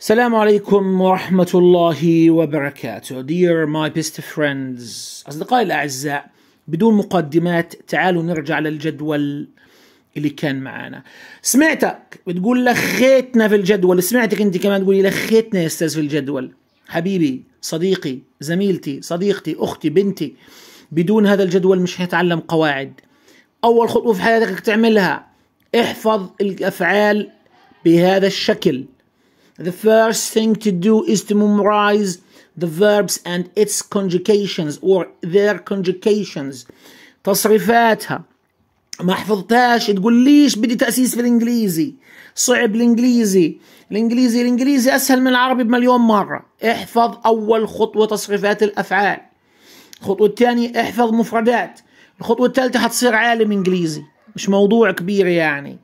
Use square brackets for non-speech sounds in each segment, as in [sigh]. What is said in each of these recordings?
السلام عليكم ورحمة الله وبركاته Dear my best friends أصدقائي الأعزاء بدون مقدمات تعالوا نرجع للجدول اللي كان معانا سمعتك بتقول لخيتنا في الجدول سمعتك انت كمان تقولي لخيتنا يا استاذ في الجدول حبيبي صديقي زميلتي صديقتي اختي بنتي بدون هذا الجدول مش هنتعلم قواعد اول خطوه في حياتك تعملها احفظ الافعال بهذا الشكل The first thing to do is to memorize the verbs and its conjugations or their conjugations تصريفاتها ما حفظتهاش تقول ليش بدي تأسيس في الإنجليزي صعب الإنجليزي الإنجليزي الإنجليزي أسهل من العربي بمليون مرة احفظ أول خطوة تصريفات الأفعال الخطوة الثانية احفظ مفردات الخطوة الثالثة حتصير عالم إنجليزي مش موضوع كبير يعني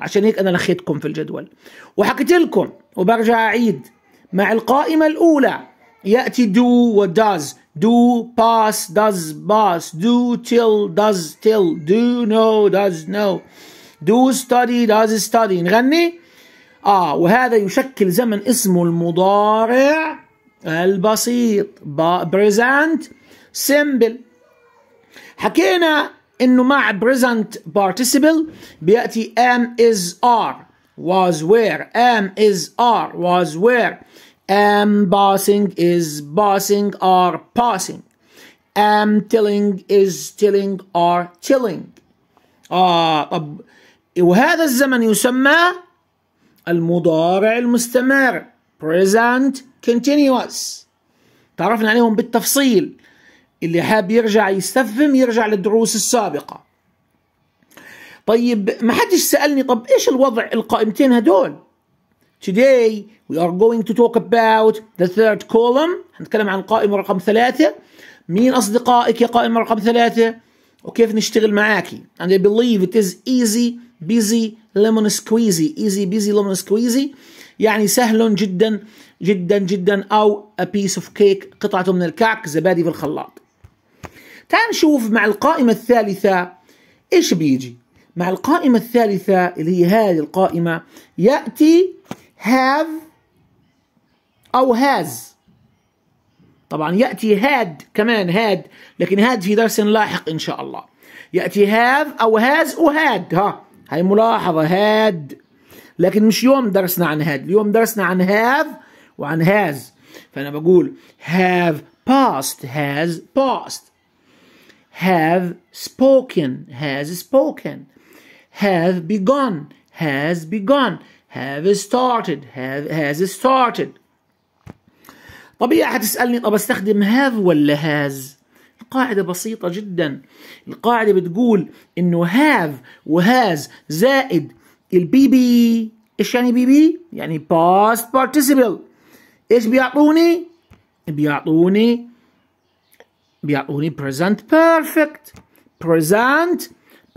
عشان هيك انا لخيتكم في الجدول وحكيت لكم وبرجع اعيد مع القائمه الاولى ياتي do وداز do pass does pass do till does till do نو does نو do study does study نغني اه وهذا يشكل زمن اسمه المضارع البسيط present simple حكينا انه مع present participle بياتي am is are was where am is are was where am passing is passing are passing am telling is telling are telling اه طب وهذا الزمن يسمى المضارع المستمر present continuous تعرفنا عليهم بالتفصيل اللي حاب يرجع يستفهم يرجع للدروس السابقة طيب ما حدش سألني طب إيش الوضع القائمتين هدول Today we are going to talk about the third column هنتكلم عن قائمة رقم ثلاثة مين أصدقائك يا قائمة رقم ثلاثة وكيف نشتغل معاكي and I believe it is easy busy lemon squeezy easy busy lemon squeezy يعني سهل جدا جدا جدا أو a piece of cake قطعة من الكعك زبادي في الخلاط تعال نشوف مع القائمة الثالثة إيش بيجي مع القائمة الثالثة اللي هي هذه القائمة يأتي have أو has طبعا يأتي had كمان had لكن had في درس لاحق إن شاء الله يأتي have أو has had ها هاي ملاحظة had لكن مش يوم درسنا عن had اليوم درسنا عن have وعن has فأنا بقول have passed has passed have spoken has spoken have begun has begun have started have has started طبيعي هتسألني طب استخدم have ولا has القاعدة بسيطة جدا القاعدة بتقول انه have has زائد البي بي ايش يعني بي بي؟ يعني past participle ايش بيعطوني؟ بيعطوني بيعطوني present perfect present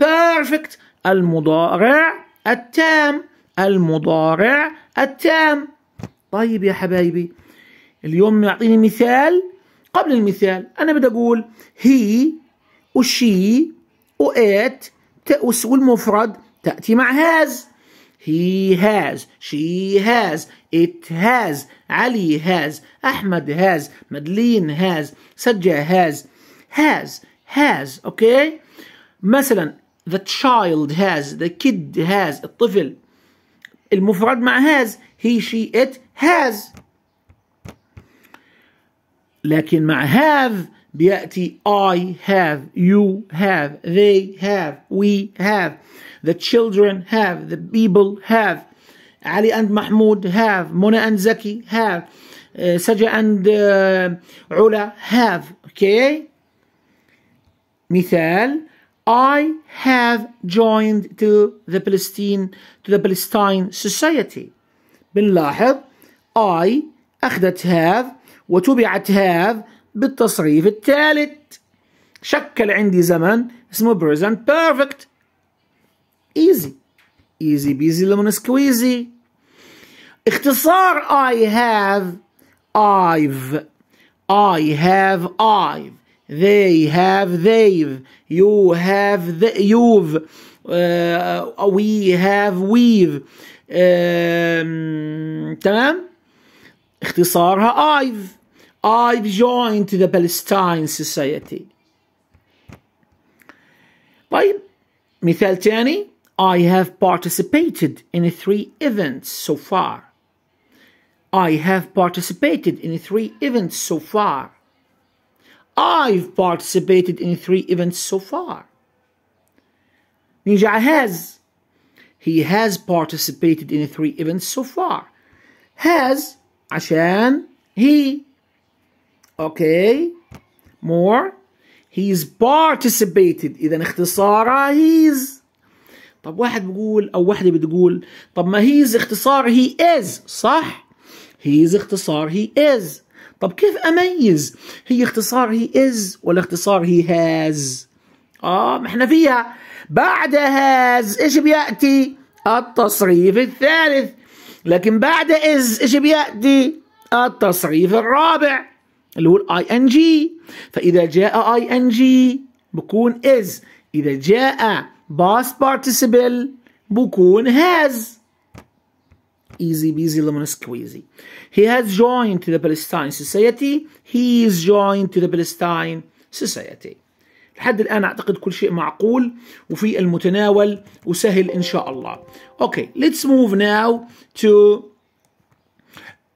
perfect المضارع التام المضارع التام طيب يا حبايبي اليوم يعطيني مثال قبل المثال انا بدي اقول هي وشي وات والمفرد تاتي مع هاز He has, she has, it has, Ali has, Ahmad has, Madeline has, Sajja has, has, has, okay? مثلا the child has, the kid has, الطفل المفرد مع has, he, she, it has. لكن مع have بيأتي I have, you have, they have, we have, the children have, the people have, Ali and Mahmoud have, Mona and Zaki have, uh, Saja and uh, Ula have. Okay? مثال I have joined to the Palestine to the Palestine society. بنلاحظ I أخذت have وتبعت have بالتصريف الثالث شكل عندي زمن اسمه present perfect easy easy بيزي لمون سكويزي اختصار I have I've I have I've they have they've you have the, you've uh, we have we've um, تمام اختصارها I've I've joined the Palestine Society By Mithal Tani, I have participated in three events so far I have participated in three events so far I've participated in three events so far نيجي has He has participated in three events so far has عشان he Okay. More. He's participated. إذا اختصارها he's. طب واحد بيقول أو واحدة بتقول طب ما he's اختصار he is صح؟ he's اختصار he is. طب كيف أميز هي اختصار he is ولا اختصار he has؟ آه ما احنا فيها بعد has إيش بيأتي؟ التصريف الثالث لكن بعد is إيش بيأتي؟ التصريف الرابع اللي هو الاي ان جي فاذا جاء اي ان جي بكون از اذا جاء باس بارتيسيبل بكون هاز easy بيزي lemon squeezy he has joined to the Palestine society he is joined to the Palestine society لحد الان اعتقد كل شيء معقول وفي المتناول وسهل ان شاء الله اوكي ليتس موف ناو تو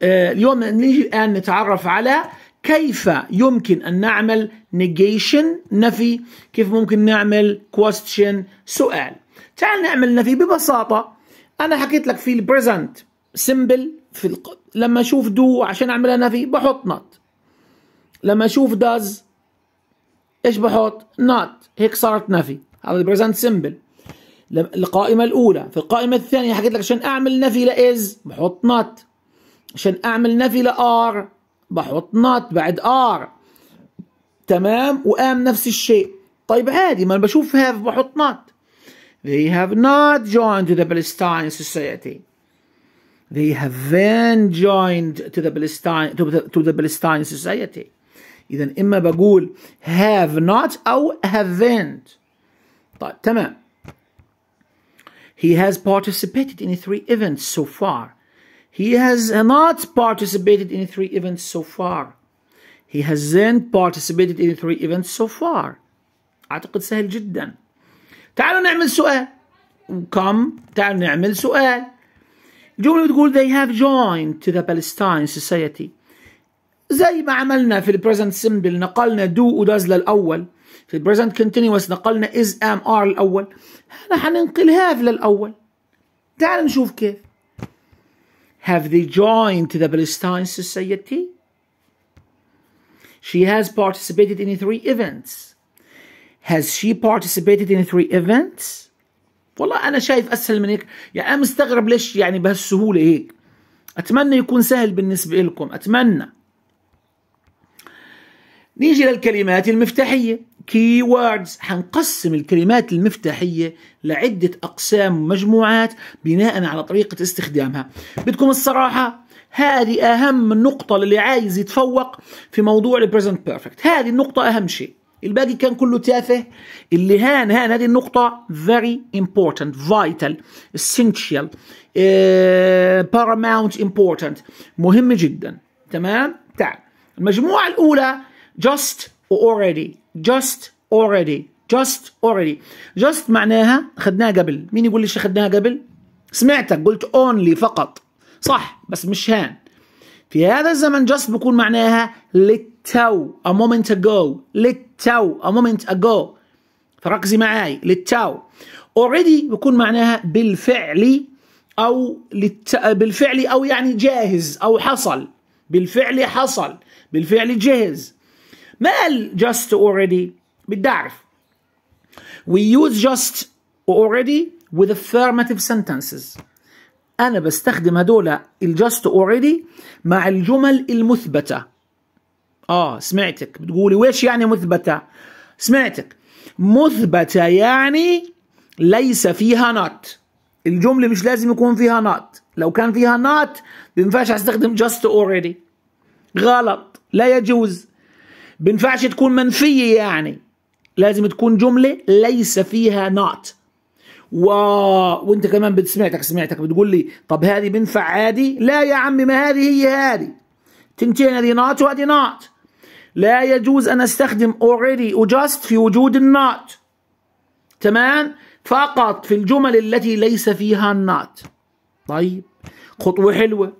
اليوم نيجي الان نتعرف على كيف يمكن أن نعمل negation نفي كيف ممكن نعمل question سؤال تعال نعمل نفي ببساطة أنا حكيت لك في البريزنت سمبل في الق... لما أشوف دو عشان أعملها نفي بحط not لما أشوف does إيش بحط not هيك صارت نفي هذا البريزنت سمبل القائمة الأولى في القائمة الثانية حكيت لك عشان أعمل نفي لإز بحط not عشان أعمل نفي لآر بحط نوت بعد ار تمام وام نفس الشيء طيب عادي ما بشوف هاف بحط نوت They have not joined to the Palestine society. They have been joined to the Palestine to the, to the Palestine society. إذا إما بقول have not أو have طيب تمام. He has participated in three events so far. He has not participated in three events so far. He hasn't participated in three events so far. أعتقد سهل جدا. تعالوا نعمل سؤال. Come, تعالوا نعمل سؤال. الجملة بتقول they have joined the Palestine society. زي ما عملنا في the present simple نقلنا do و does للأول. في the present continuous نقلنا is, am, are الأول. هنا حننقل have للأول. تعالوا نشوف كيف. Have they joined the Palestine Society? She has participated in three events. Has she participated in three events? والله أنا شايف أسهل من يعني أنا مستغرب ليش يعني بهالسهولة هيك. أتمنى يكون سهل بالنسبة لكم، أتمنى. نيجي للكلمات المفتاحية كي حنقسم الكلمات المفتاحية لعدة أقسام ومجموعات بناء على طريقة استخدامها بدكم الصراحة هذه أهم نقطة اللي عايز يتفوق في موضوع البريزنت بيرفكت هذه النقطة أهم شيء الباقي كان كله تافه اللي هان هان هذه النقطة very important vital essential uh, paramount important مهم جدا تمام تعال المجموعة الأولى just already just already just already just معناها خدناها قبل مين يقول لي خدناها قبل سمعتك قلت only فقط صح بس مش هان في هذا الزمن just بكون معناها للتو a moment ago للتو a moment ago فركزي معاي للتو already بكون معناها بالفعل او للت... بالفعل او يعني جاهز او حصل بالفعل حصل بالفعل جاهز ما قال just already بدي اعرف we use just already with affirmative sentences انا بستخدم هدول الجاست already مع الجمل المثبته اه سمعتك بتقولي ويش يعني مثبته سمعتك مثبته يعني ليس فيها not الجمله مش لازم يكون فيها not لو كان فيها not بينفعش استخدم جاست already غلط لا يجوز بينفعش تكون منفيه يعني لازم تكون جمله ليس فيها نوت و... وانت كمان بتسمعتك سمعتك بتقول لي طب هذه بنفع عادي لا يا عمي ما هذه هي هذه تنتين هذه نوت وهذه نوت لا يجوز ان استخدم already و just في وجود النوت تمام فقط في الجمل التي ليس فيها النوت طيب خطوه حلوه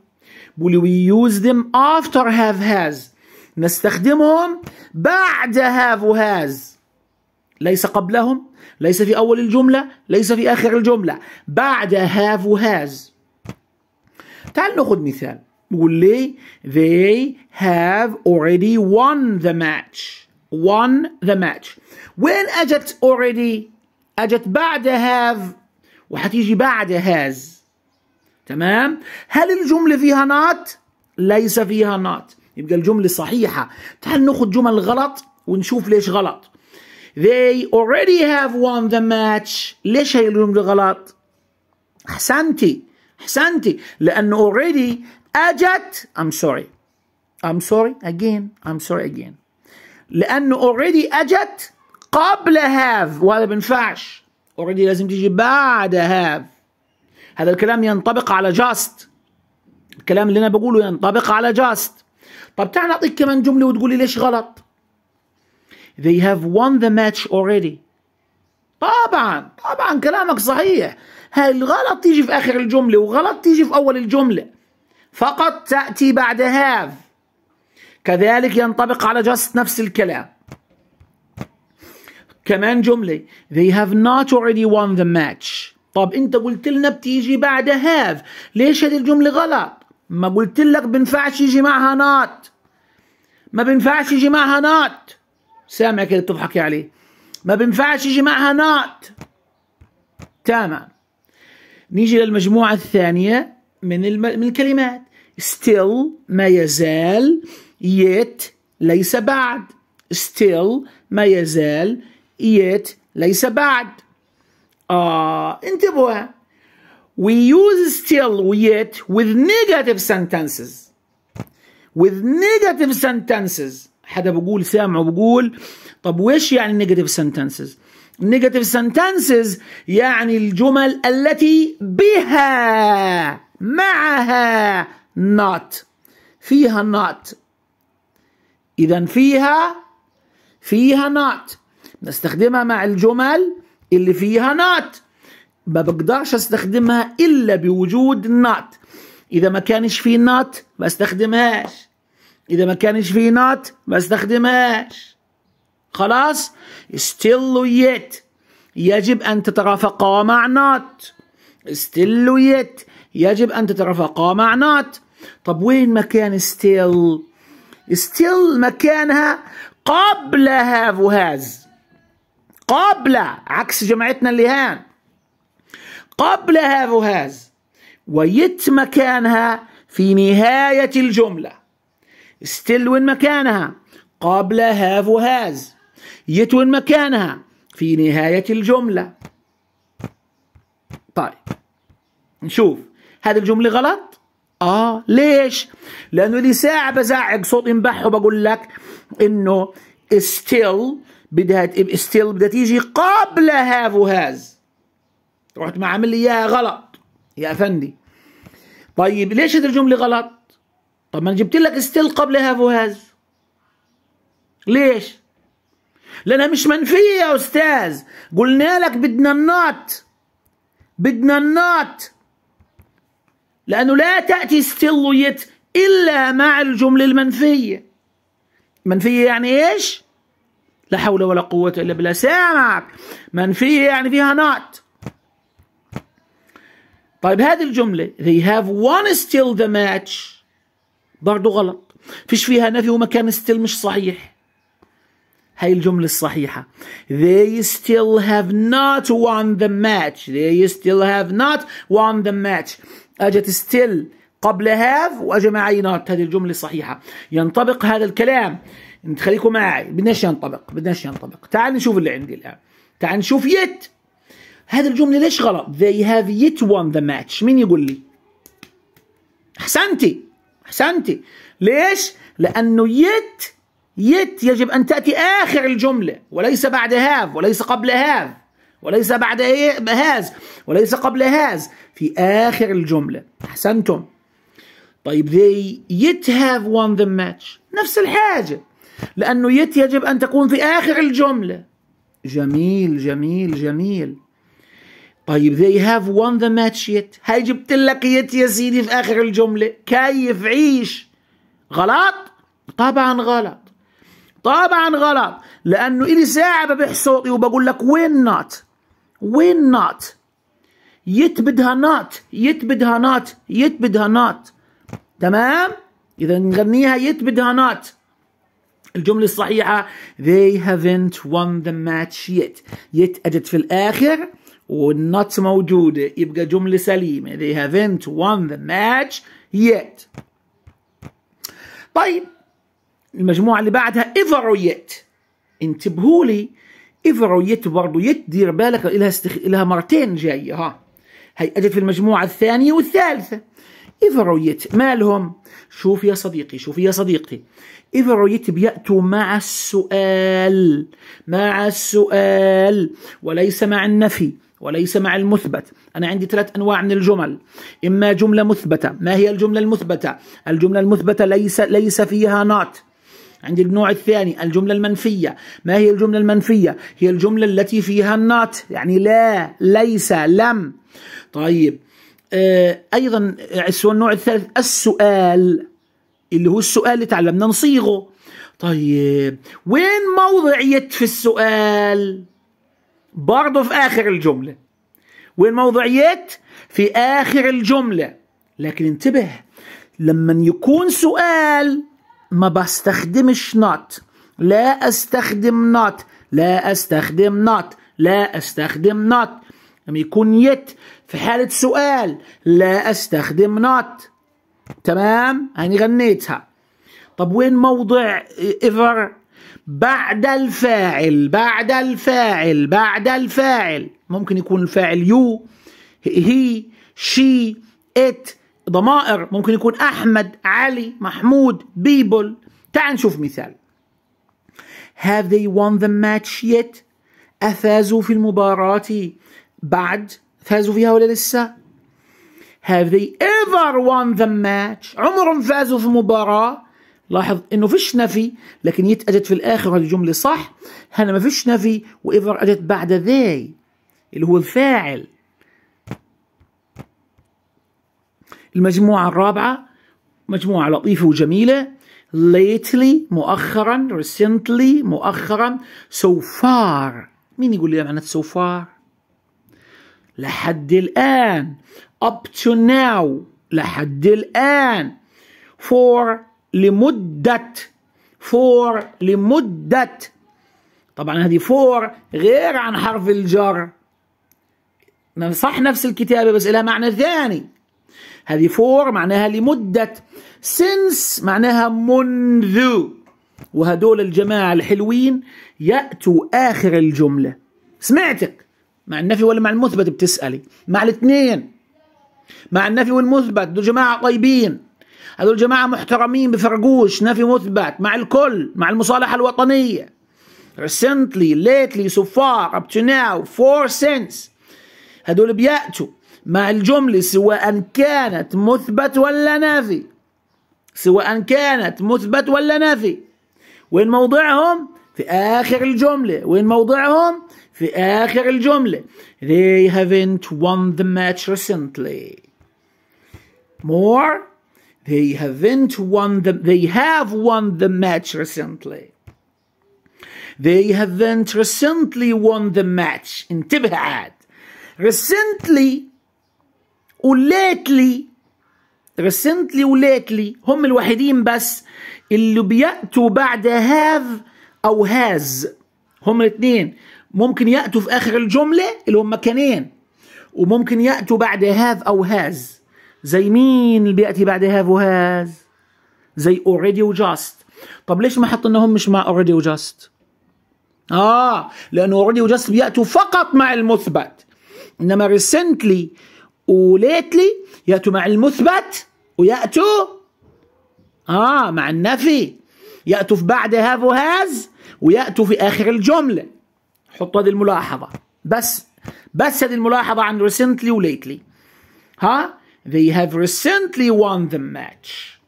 بقول we use them after have has نستخدمهم بعد هاف وهاز ليس قبلهم ليس في أول الجملة ليس في آخر الجملة بعد هاف وهاز تعال نأخذ مثال نقول لي they have already won the match won the match وين أجت already أجت بعد have وحتيجي بعد has تمام هل الجملة فيها not ليس فيها not يبقى الجملة صحيحة تعال ناخذ جمل غلط ونشوف ليش غلط They already have won the match ليش هي الجملة غلط أحسنتي أحسنتي لأنه already أجت I'm sorry I'm sorry again I'm sorry again لأنه already أجت قبل have وهذا بنفعش already لازم تيجي بعد have هذا الكلام ينطبق على just الكلام اللي أنا بقوله ينطبق على just طب تعال اعطيك كمان جمله وتقولي ليش غلط they have won the match already طبعا طبعا كلامك صحيح الغلط تيجي في اخر الجمله وغلط تيجي في اول الجمله فقط تاتي بعد have كذلك ينطبق على just نفس الكلام كمان جمله they have not already won the match طب انت قلت لنا بتيجي بعد have ليش هذه الجمله غلط ما قلت لك بنفعش يجي معها نات ما بنفعش يجي معها نات سامع كده بتضحكي عليه ما بنفعش يجي معها نات تمام نيجي للمجموعة الثانية من, الم... من الكلمات still ما يزال yet ليس بعد still ما يزال yet ليس بعد آه انتبهوا we use still yet with negative sentences with negative sentences حدا بقول سامع بقول طب ويش يعني negative sentences negative sentences يعني الجمل التي بها معها not فيها not إذا فيها فيها not نستخدمها مع الجمل اللي فيها not ما بقدرش استخدمها الا بوجود النات اذا ما كانش في نات ما استخدمهاش اذا ما كانش في نات ما استخدمهاش خلاص still yet يجب ان تترافقا مع نات still yet يجب ان تترافقا مع نات طب وين مكان still still مكانها قبل have وهاز قبل عكس جماعتنا اللي هان قبلها هاز ويت مكانها في نهاية الجملة ستيل وين مكانها قبل هاف وهاز يت وين مكانها في نهاية الجملة طيب نشوف هذه الجملة غلط اه ليش لانه لي ساعه بزعق صوت انبح وبقول لك انه ستيل بدها ستيل بدها تيجي قبل هاف هاز رحت ما عامل لي اياها غلط يا افندي طيب ليش هذه الجمله غلط طب ما انا جبت لك استيل قبلها فوهاز ليش لانها مش منفيه يا استاذ قلنا لك بدنا النات بدنا النات لانه لا تاتي ستيل ويت الا مع الجمله المنفيه منفيه يعني ايش لا حول ولا قوه الا بالله سامعك منفيه يعني فيها نات طيب هذه الجملة they have won still the match برضه غلط فيش فيها نفي ومكان still مش صحيح هاي الجملة الصحيحة they still have not won the match they still have not won the match أجت still قبل have وأجا معي not هذه الجملة الصحيحة ينطبق هذا الكلام خليكم معي بدناش ينطبق بدناش ينطبق تعال نشوف اللي عندي الآن تعال نشوف yet هذه الجملة ليش غلط؟ they have yet won the match مين يقول لي؟ أحسنتي أحسنتي ليش؟ لأنه يت يت يجب أن تأتي آخر الجملة وليس بعد هاف وليس قبل هاف وليس بعد هاز وليس قبل هاز في آخر الجملة أحسنتم طيب they yet have won the match نفس الحاجة لأنه يت يجب أن تكون في آخر الجملة جميل جميل جميل طيب they have won the match yet هاي جبت لك يت يا سيدي في آخر الجملة كيف عيش غلط طبعا غلط طبعا غلط لأنه إلي ساعة صوتي وبقول لك وين نوت وين نوت يت بدها نوت يت بدها نوت يت بدها نوت تمام إذا نغنيها يت بدها نوت الجملة الصحيحة they haven't won the match yet yet أجت في الآخر والنات موجودة يبقى جملة سليمة they haven't won the match yet طيب المجموعة اللي بعدها ever yet انتبهوا لي ever yet برضه yet دير بالك إلها, استخ... إلها مرتين جاية ها هي أجت في المجموعة الثانية والثالثة إيفرويت مالهم شوف يا صديقي شوف يا صديقي إيفرويت بيأتوا مع السؤال مع السؤال وليس مع النفي وليس مع المثبت أنا عندي ثلاث أنواع من الجمل إما جملة مثبتة ما هي الجملة المثبتة الجملة المثبتة ليس ليس فيها نات عندي النوع الثاني الجملة المنفية ما هي الجملة المنفية هي الجملة التي فيها النات يعني لا ليس لم طيب آه، أيضا النوع الثالث السؤال اللي هو السؤال اللي تعلمنا نصيغه طيب وين موضعية في السؤال برضه في آخر الجملة والموضوعيات في آخر الجملة لكن انتبه لما يكون سؤال ما بستخدمش not لا أستخدم not لا أستخدم not لا أستخدم not لما يكون يت في حالة سؤال لا أستخدم not تمام هني غنيتها طب وين موضع ايفر بعد الفاعل بعد الفاعل بعد الفاعل ممكن يكون الفاعل يو هي شي ات ضمائر ممكن يكون أحمد علي محمود بيبل تعال نشوف مثال Have they won the match yet? أفازوا في المباراة بعد فازوا فيها ولا لسه؟ Have they ever won the match؟ عمرهم فازوا في مباراة؟ لاحظ انه فيش نفي لكن يت اجت في الاخر هذه الجمله صح هنا ما فيش نفي وايفر اجت بعد ذي اللي هو الفاعل المجموعه الرابعه مجموعه لطيفه وجميله lately مؤخرا recently مؤخرا so far مين يقول لي معنى so far لحد الآن up to now لحد الآن for لمدة فور لمدة طبعا هذه فور غير عن حرف الجر صح نفس الكتابة بس لها معنى ثاني هذه فور معناها لمدة سنس معناها منذ وهدول الجماعة الحلوين يأتوا آخر الجملة سمعتك مع النفي ولا مع المثبت بتسألي مع الاثنين مع النفي والمثبت دول جماعة طيبين هذول جماعة محترمين بفرقوش نفي مثبت مع الكل مع المصالحة الوطنية recently lately so far up to now four cents هذول بيأتوا مع الجملة سواء كانت مثبت ولا نافي سواء كانت مثبت ولا نافي وين موضعهم في آخر الجملة وين موضعهم في آخر الجملة they haven't won the match recently more They haven't won the, they have won the match recently. They haven't recently won the match. انتبه عاد. Recently ولاتلي recently ولاتلي هم الوحيدين بس اللي بيأتوا بعد هاف أو هاز هم الاثنين ممكن يأتوا في آخر الجملة اللي هم مكانين وممكن يأتوا بعد هاف أو هاز زي مين اللي بياتي بعد هاف وهاز زي اوريدي وجاست طب ليش ما حطيناهم مش مع اوريدي وجاست اه لانه اوريدي وجاست بياتوا فقط مع المثبت انما ريسنتلي وليتلي ياتوا مع المثبت وياتوا اه مع النفي ياتوا في بعد هاف وهاز وياتوا في اخر الجمله حطوا هذه الملاحظه بس بس هذه الملاحظه عن ريسنتلي وليتلي ها They have recently won the match.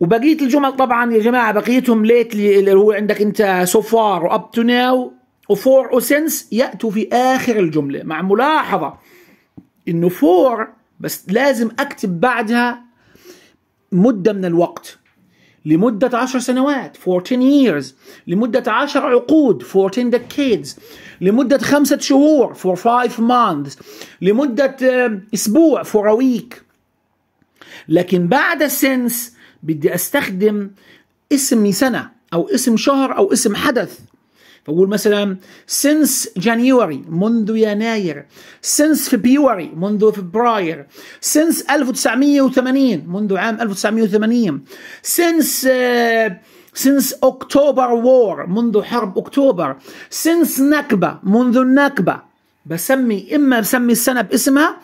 وبقية الجمل طبعا يا جماعة بقيتهم ليتلي اللي هو عندك أنت so far up to now وفور since يأتوا في آخر الجملة مع ملاحظة إنه فور بس لازم أكتب بعدها مدة من الوقت لمدة عشر سنوات 14 years لمدة عشر عقود 14 decades لمدة خمسة شهور for five months لمدة أسبوع for a week لكن بعد السنس بدي أستخدم اسم سنة أو اسم شهر أو اسم حدث أقول مثلا since January منذ يناير since February منذ فبراير since 1980 منذ عام 1980 since uh, since October War منذ حرب أكتوبر since نكبة منذ النكبة بسمي إما بسمي السنة باسمها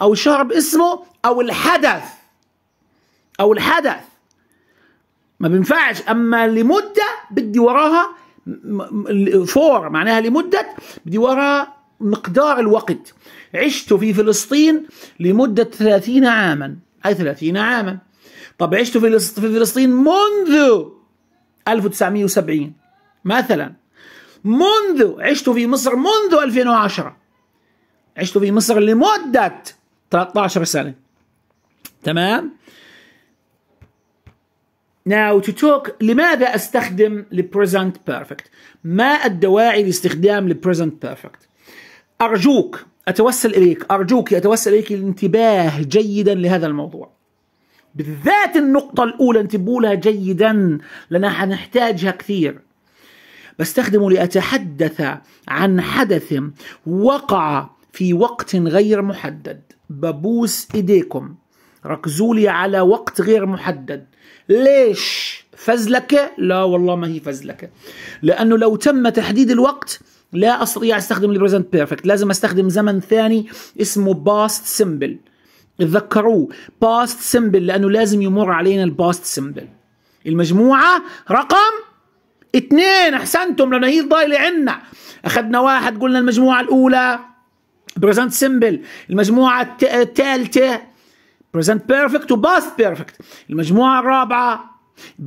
أو الشهر باسمه أو الحدث أو الحدث ما بينفعش أما لمدة بدي وراها فور معناها لمدة بدي وراء مقدار الوقت عشت في فلسطين لمدة 30 عاما أي 30 عاما طب عشت في فلسطين منذ 1970 مثلا منذ عشت في مصر منذ 2010 عشت في مصر لمدة 13 سنة تمام Now to talk لماذا أستخدم ال present perfect ما الدواعي لاستخدام ال present perfect أرجوك أتوسل إليك أرجوك أتوسل إليك الانتباه جيدا لهذا الموضوع بالذات النقطة الأولى انتبهوا لها جيدا لأنها حنحتاجها كثير بستخدمه لأتحدث عن حدث وقع في وقت غير محدد ببوس إيديكم ركزوا لي على وقت غير محدد ليش فزلكة لا والله ما هي فزلكة لأنه لو تم تحديد الوقت لا أستطيع أستخدم البريزنت بيرفكت لازم أستخدم زمن ثاني اسمه باست سيمبل تذكروه باست سيمبل لأنه لازم يمر علينا الباست سيمبل المجموعة رقم اثنين احسنتم لأنه هي ضايلة عنا أخذنا واحد قلنا المجموعة الأولى بريزنت سيمبل المجموعة الثالثة present perfect و past perfect المجموعة الرابعة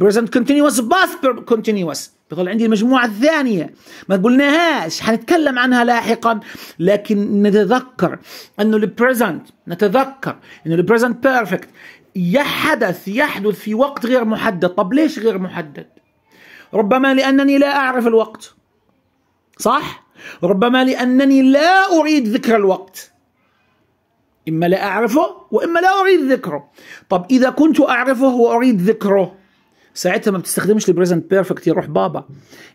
present continuous past continuous بيطلع عندي المجموعة الثانية ما قلناهاش حنتكلم عنها لاحقا لكن نتذكر أنه البريزنت نتذكر أنه البريزنت بيرفكت يحدث يحدث في وقت غير محدد طب ليش غير محدد ربما لأنني لا أعرف الوقت صح؟ ربما لأنني لا أريد ذكر الوقت إما لا أعرفه وإما لا أريد ذكره طب إذا كنت أعرفه وأريد ذكره ساعتها ما بتستخدمش البريزنت بيرفكت يروح بابا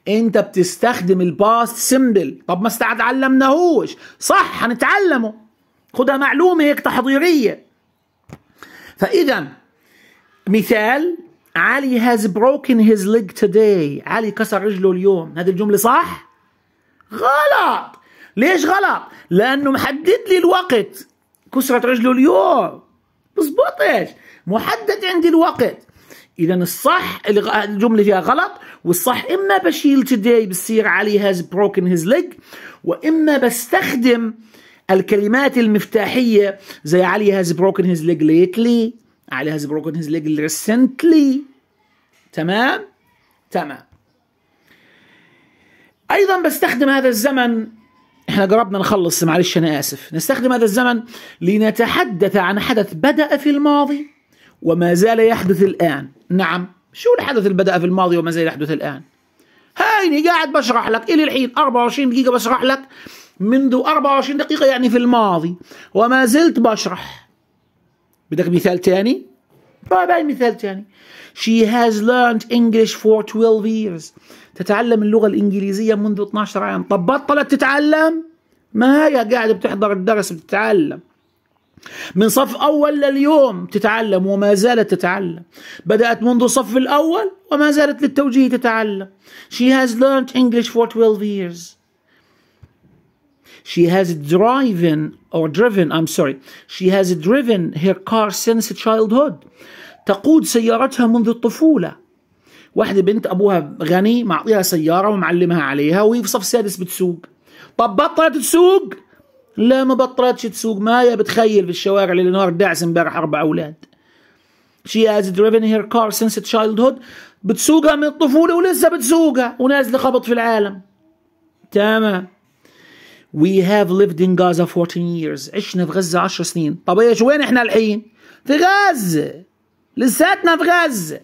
انت بتستخدم الباست سيمبل طب ما علمناهوش صح هنتعلمه خدها معلومه هيك تحضيريه فاذا مثال علي has broken his leg today علي كسر رجله اليوم هذه الجمله صح غلط ليش غلط لانه محدد لي الوقت كسرت رجله اليوم بزبطش محدد عندي الوقت اذا الصح الجمله فيها غلط والصح اما بشيل today بصير علي هاز broken هيز ليج واما بستخدم الكلمات المفتاحيه زي علي هاز broken هيز ليج ليتلي علي هاز broken هيز ليج ريسنتلي تمام تمام ايضا بستخدم هذا الزمن احنا جربنا نخلص معلش انا اسف نستخدم هذا الزمن لنتحدث عن حدث بدا في الماضي وما زال يحدث الان نعم شو الحدث اللي بدا في الماضي وما زال يحدث الان هيني قاعد بشرح لك الى الحين 24 دقيقه بشرح لك منذ 24 دقيقه يعني في الماضي وما زلت بشرح بدك مثال تاني طيب مثال تاني She has learned English for 12 years تتعلم اللغة الإنجليزية منذ 12 عام طب بطلت تتعلم؟ ما هي قاعدة بتحضر الدرس بتتعلم من صف أول لليوم تتعلم وما زالت تتعلم بدأت منذ صف الأول وما زالت للتوجيه تتعلم She has learned English for 12 years She has driven or driven I'm sorry She has driven her car since childhood تقود سيارتها منذ الطفولة واحدة بنت أبوها غني معطيها سيارة ومعلمها عليها وهي في صف سادس بتسوق طب بطلت تسوق لا ما بطلتش تسوق ما هي بتخيل في الشوارع اللي نهار داعس امبارح أربع أولاد She has driven her car since childhood بتسوقها من الطفولة ولسه بتسوقها ونازلة خبط في العالم تمام We have lived in Gaza 14 years عشنا في غزة 10 سنين طب ايش وين احنا الحين في غزة لساتنا في غزة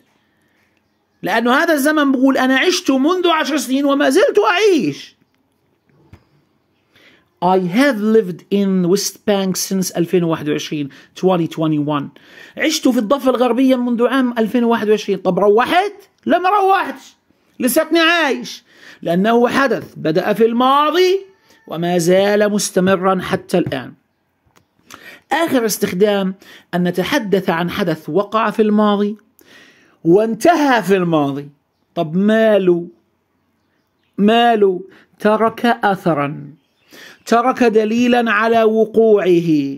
لأنه هذا الزمن بقول أنا عشت منذ عشر سنين وما زلت أعيش I have lived in West Bank since 2021 2021 عشت في الضفة الغربية منذ عام 2021 طب روحت؟ لا ما روحتش لساتني عايش لأنه حدث بدأ في الماضي وما زال مستمرا حتى الآن آخر استخدام أن نتحدث عن حدث وقع في الماضي وانتهى في الماضي طب ماله ماله ترك أثرا ترك دليلا على وقوعه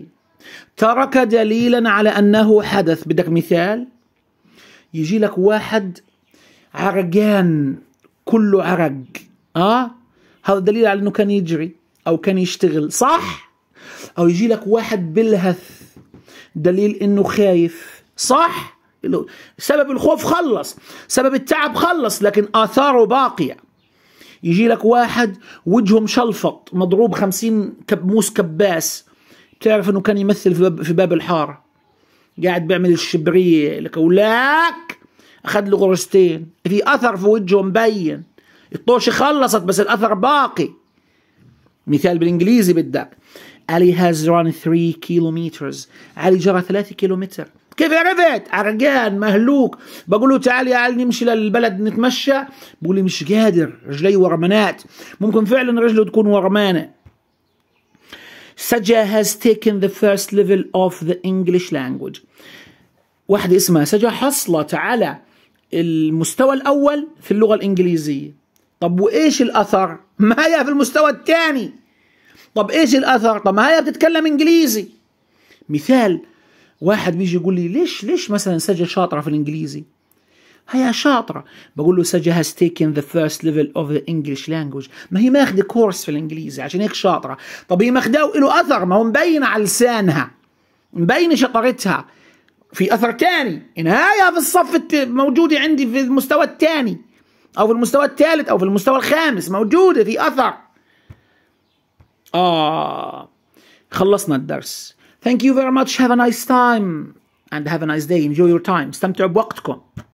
ترك دليلا على أنه حدث بدك مثال يجي لك واحد عرقان كله عرق اه هذا دليل على انه كان يجري او كان يشتغل صح او يجي لك واحد بلهث دليل انه خايف صح سبب الخوف خلص سبب التعب خلص لكن اثاره باقيه يجي لك واحد وجهه مشلفط مضروب خمسين كبوس كباس بتعرف انه كان يمثل في باب, في باب الحاره قاعد بيعمل الشبريه لك ولاك اخذ له غرستين في اثر في وجهه مبين الطوشه خلصت بس الاثر باقي مثال بالانجليزي بدك Ali has run 3 kilometers علي جرى 3 كيلومتر كيف عرفت؟ عرقان مهلوك بقول له تعال يا علي نمشي للبلد نتمشى بقول لي مش قادر رجلي ورمانات ممكن فعلا رجله تكون ورمانه Saja has taken the first level of the English language واحدة اسمها سجا حصلت على المستوى الأول في اللغة الإنجليزية طب وإيش الأثر؟ [laughs] ما هي في المستوى الثاني طب ايش الاثر طب ما هي بتتكلم انجليزي مثال واحد بيجي يقول لي ليش ليش مثلا سجل شاطره في الانجليزي هي شاطرة بقول له سجا has taken the first level of the English language ما هي ماخدة كورس في الإنجليزي عشان هيك شاطرة طب هي ماخداه وله أثر ما هو مبين على لسانها مبين شطارتها في أثر تاني إنها هي في الصف موجودة عندي في المستوى الثاني أو في المستوى الثالث أو في المستوى الخامس موجودة في أثر آه ah, خلصنا الدرس Thank you very much have a nice time and have a nice day enjoy your time استمتعوا بوقتكم